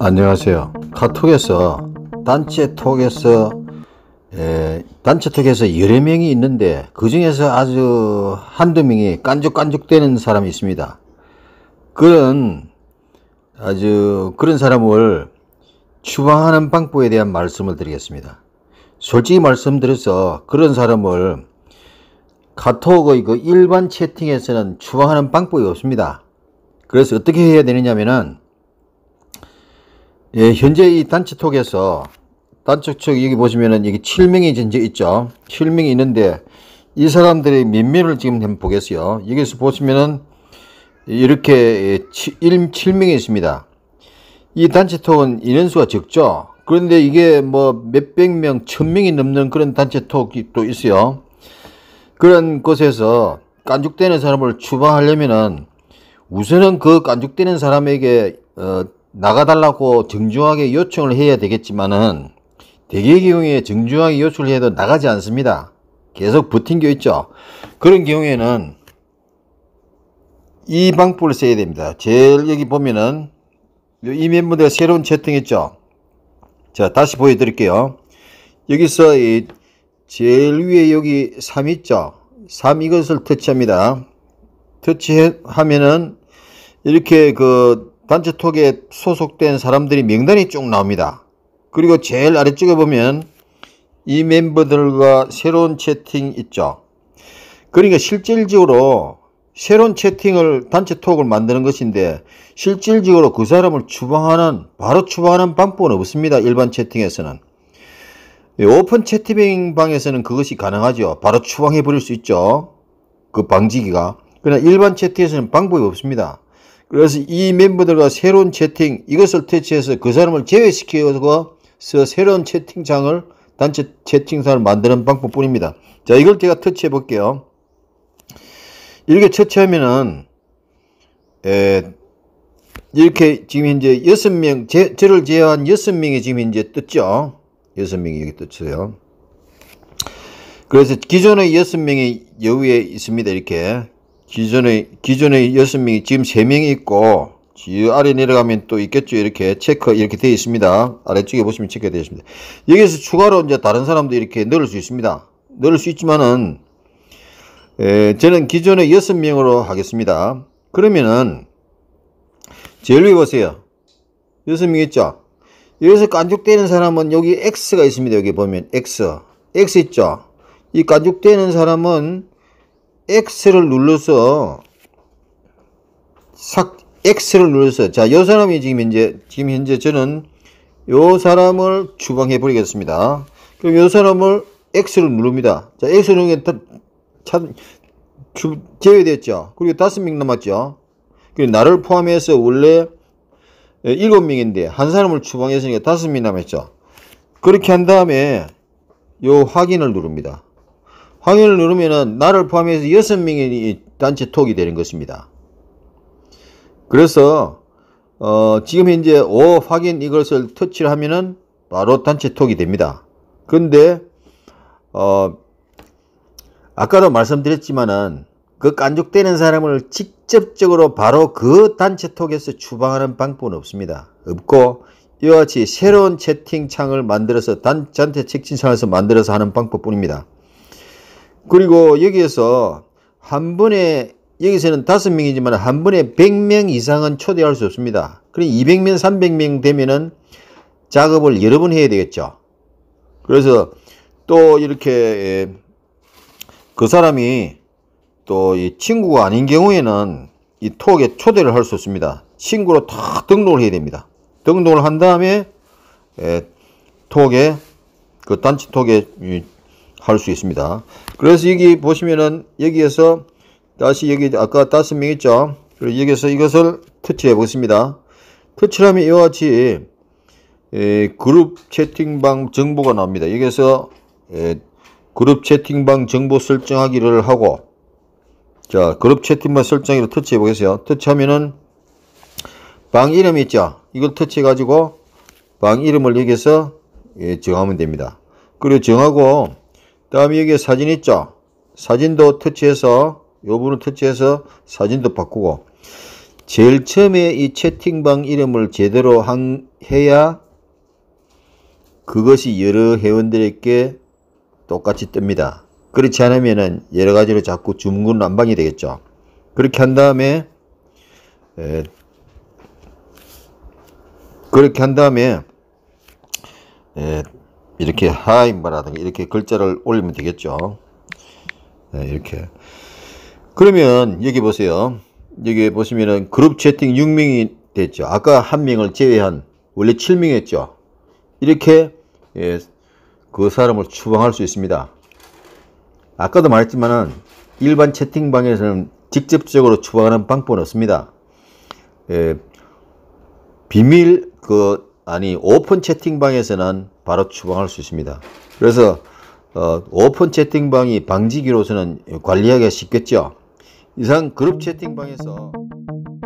안녕하세요. 카톡에서 단체톡에서 에, 예, 단체톡에서 여러 명이 있는데 그 중에서 아주 한두 명이 깐죽깐죽되는 사람이 있습니다. 그런 아주 그런 사람을 추방하는 방법에 대한 말씀을 드리겠습니다. 솔직히 말씀드려서 그런 사람을 카톡의 그 일반 채팅에서는 추방하는 방법이 없습니다. 그래서 어떻게 해야 되느냐면은 예, 현재 이 단체톡에서 단체 톡 여기 보시면은 여기 7명이 현재 있죠. 7명이 있는데 이 사람들의 면면을 지금 한번 보겠어요. 여기서 보시면은 이렇게 1, 예, 7명이 있습니다. 이 단체톡은 인원수가 적죠. 그런데 이게 뭐 몇백 명, 천 명이 넘는 그런 단체톡이 또 있어요. 그런 곳에서 깐죽대는 사람을 추방하려면은 우선은 그 깐죽대는 사람에게 어, 나가달라고 정중하게 요청을 해야 되겠지만은 대개의 경우에 정중하게 요청을 해도 나가지 않습니다. 계속 버틴겨 있죠. 그런 경우에는 이 방법을 써야 됩니다. 제일 여기 보면은 이 멤버들 새로운 채팅 있죠. 자 다시 보여드릴게요. 여기서 이 제일 위에 여기 3 있죠. 3 이것을 터치합니다. 터치하면은 이렇게 그 단체톡에 소속된 사람들이 명단이 쭉 나옵니다. 그리고 제일 아래쪽에 보면 이 멤버들과 새로운 채팅 있죠. 그러니까 실질적으로 새로운 채팅을 단체톡을 만드는 것인데 실질적으로 그 사람을 추방하는 바로 추방하는 방법은 없습니다. 일반 채팅에서는. 예, 오픈 채팅방 에서는 그것이 가능하죠. 바로 추방해 버릴 수 있죠. 그 방지기가. 그러나 일반 채팅에서는 방법이 없습니다. 그래서 이 멤버들과 새로운 채팅 이것을 퇴치해서 그 사람을 제외시켜서 새로운 채팅창을 단체 채팅창을 만드는 방법뿐입니다. 자 이걸 제가 터치해 볼게요. 이렇게 처치하면은 에, 이렇게 지금 현재 6명 제, 저를 제외한 6명이 지금 이제 떴죠. 6명이 여기 떴어요. 그래서 기존의 6명이 여기에 있습니다. 이렇게 기존의 기존의 6 명이 지금 3 명이 있고 지금 아래 내려가면 또 있겠죠. 이렇게 체크 이렇게 되어 있습니다. 아래쪽에 보시면 체크되어 있습니다. 여기서 추가로 이제 다른 사람도 이렇게 넣을 수 있습니다. 넣을 수 있지만은 에, 저는 기존의 6명으로 하겠습니다. 그러면은 제일 위에 보세요. 6명 있죠? 여기서 깐죽대는 사람은 여기 X가 있습니다. 여기 보면 X. X 있죠? 이 깐죽대는 사람은 X를 눌러서 삭 X를 눌러서 자, 요 사람이 지금 현재 지금 현재 저는 요 사람을 추방해 버리겠습니다. 그럼 요 사람을 엑셀을 누릅니다. 자, 엑셀은 르면 다, 제외됐죠. 그리고 다섯 명 남았죠. 그리고 나를 포함해서 원래 일곱 명인데 한 사람을 추방했으니까 다섯 명 남았죠. 그렇게 한 다음에 요 확인을 누릅니다. 항의을 누르면은 나를 포함해서 여섯 명이 단체 톡이 되는 것입니다. 그래서 어, 지금 현재 오 확인 이것을 터치를 하면은 바로 단체 톡이 됩니다. 근데 어, 아까도 말씀드렸지만은 그 깐족되는 사람을 직접적으로 바로 그 단체 톡에서 추방하는 방법은 없습니다. 없고 이와 같이 새로운 채팅창을 만들어서 단, 단체 채팅창에서 만들어서 하는 방법뿐입니다. 그리고 여기에서 한 번에 여기서는 다섯 명이지만 한 번에 백 명 이상은 초대할 수 없습니다. 그럼 0백명0 0명 되면은 작업을 여러 번 해야 되겠죠. 그래서 또 이렇게 예, 그 사람이 또 이 친구가 아닌 경우에는 이 톡에 초대를 할 수 없습니다. 친구로 탁 등록을 해야 됩니다. 등록을 한 다음에 예, 톡에 그 단체 톡에 예, 할수 있습니다. 그래서 여기 보시면은 여기에서 다시 여기 아까 다섯 명 있죠. 그리고 여기서 에 이것을 터치해 보겠습니다. 터치를 하면 이와 같이 그룹 채팅방 정보가 나옵니다. 여기서 에 그룹 채팅방 정보 설정하기를 하고 자 그룹 채팅방 설정기를 터치해 보겠어요. 터치하면은 방 이름 있죠. 이걸 터치해 가지고 방 이름을 여기서 정하면 됩니다. 그리고 정하고 다음에 여기에 사진 있죠? 사진도 터치해서 요 부분 터치해서 사진도 바꾸고 제일 처음에 이 채팅방 이름을 제대로 한, 해야 그것이 여러 회원들에게 똑같이 뜹니다. 그렇지 않으면 여러 가지로 자꾸 주문군 난방이 되겠죠. 그렇게 한 다음에 에, 그렇게 한 다음에 에, 이렇게 하임바라든가 이렇게 글자를 올리면 되겠죠. 네, 이렇게. 그러면 여기 보세요. 여기 보시면은 그룹 채팅 6명이 됐죠. 아까 한 명을 제외한 원래 7명이었죠. 이렇게 예, 그 사람을 추방할 수 있습니다. 아까도 말했지만은 일반 채팅방에서는 직접적으로 추방하는 방법은 없습니다. 예, 비밀 그 아니 오픈 채팅방에서는 바로 추방할 수 있습니다. 그래서 어, 오픈 채팅방이 방지기로서는 관리하기가 쉽겠죠. 이상 그룹 음, 채팅방에서 음.